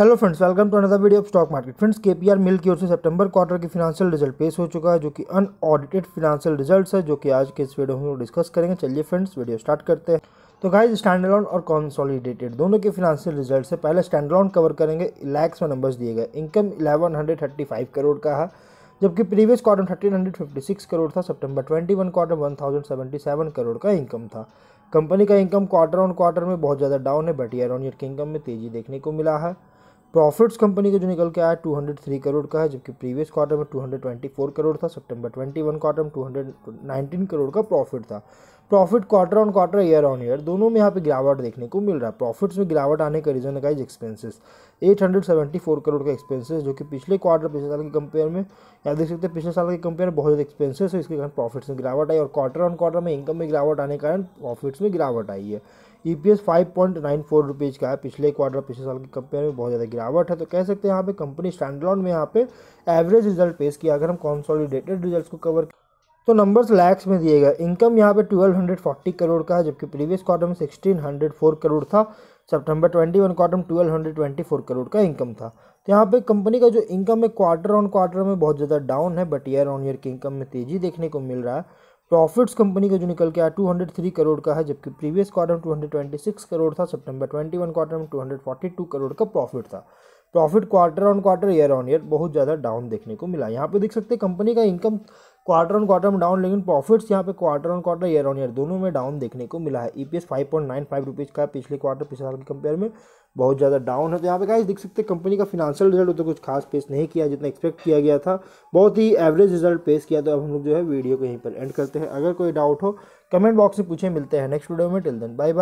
hello friends welcome to another video of stock market friends KPR mill की ओर से सितंबर क्वार्टर की फिनेंशियल रिजल्ट पेश हो चुका है जो कि अनऑडिटेड फिनांशियल रिजल्ट्स है जो कि आज के इस वीडियो में डिस्कस करेंगे चलिए फ्रेंड्स वीडियो स्टार्ट करते हैं तो गाइज स्टैंडलॉन और कॉन्सॉलिडेटेड दोनों के फिनेंशियल रिजल्ट से पहले स्टैंडलॉन कवर करेंगे लैक्स में नंबर्स दिए गए income eleven hundred thirty five crore का है जबकि previous quarter thirteen hundred fifty six crore था सितंबर twenty one quarter one thousand seventy seven crore का इनकम था कंपनी का इनकम क्वार्टर ऑन क्वार्टर में बहुत ज़्यादा डाउन है बट ईयर ऑन ईयर के इनकम में तेज़ी देखने को मिला है प्रॉफिट्स कंपनी का जो निकल के आया 203 करोड़ का है जबकि प्रीवियस क्वार्टर में 224 करोड़ था सितंबर 21 क्वार्टर में 219 करोड़ का प्रॉफिट था profit quarter on quarter year on year दोनों में यहाँ पे गिरावट देखने को मिल रहा है प्रॉफिट्स में गिरावट आने का रीज़न है गाइज एक्सपेंसेस 874 करोड़ का एक्सपेंसेस जो कि पिछले क्वार्टर पिछले साल के कंपेयर में या देख सकते हैं पिछले साल के कंपेयर बहुत ज़्यादा एक्सपेंसेस है इसके कारण प्रॉफिट्स में गिरावट आई और क्वार्टर ऑन क्वार्टर में इनकम में गिरावट आने के कारण प्रॉफिट्स में गिरावट आई है E P S five point nine four rupees का है पिछले क्वार्टर पिछले साल के कंपेयर में बहुत ज़्यादा गिरावट है तो कह सकते हैं यहाँ पे कंपनी स्टैंडलॉन में यहाँ पे एवरेज रिजल्ट पेश किया अगर हम कॉन्सोलिडेटेड रिजल्ट को कवर तो नंबर्स लैक्स में दिए गए इनकम यहाँ पे 1240 करोड़ का है जबकि प्रीवियस क्वार्टर में 1604 करोड़ था सितंबर 21 क्वार्टर में फोर करोड़ का इनकम था तो यहाँ पे कंपनी का जो इनकम है क्वार्टर ऑन क्वार्टर में बहुत ज़्यादा डाउन है बट ईयर ऑन ईयर की इनकम में तेज़ी देखने को मिल रहा है प्रॉफिट्स कंपनी का जो निकल के आया थ्री करोड़ का है जबकि प्रीवियस क्वार्टर में सिक्स करोड़ था सितंबर वन क्वार्टर में टू करोड़ का प्रॉफिट था profit quarter on quarter year on year बहुत ज़्यादा डाउन देखने को मिला यहाँ पे देख सकते हैं कंपनी का इनकम क्वार्टर ऑन क्वार्टर में डाउन लेकिन प्रॉफिट्स यहाँ पे quarter on quarter year on year दोनों में डाउन देखने को मिला है E P S five point nine five rupees का पिछले क्वार्टर पिछले साल के कंपेयर में बहुत ज़्यादा डाउन है तो यहाँ पे गाइस देख सकते हैं कंपनी का फिनेंशियल रिजल्ट तो कुछ खास पेश नहीं किया जितना एक्सपेक्ट किया गया था बहुत ही एवरेज रिजल्ट पेश किया तो अब हम लोग जो है वीडियो को यहीं पर एंड करते हैं अगर कोई डाउट हो कमेंट बॉक्स में पूछे मिलते हैं नेक्स्ट वीडियो में टिल दिन बाय बाय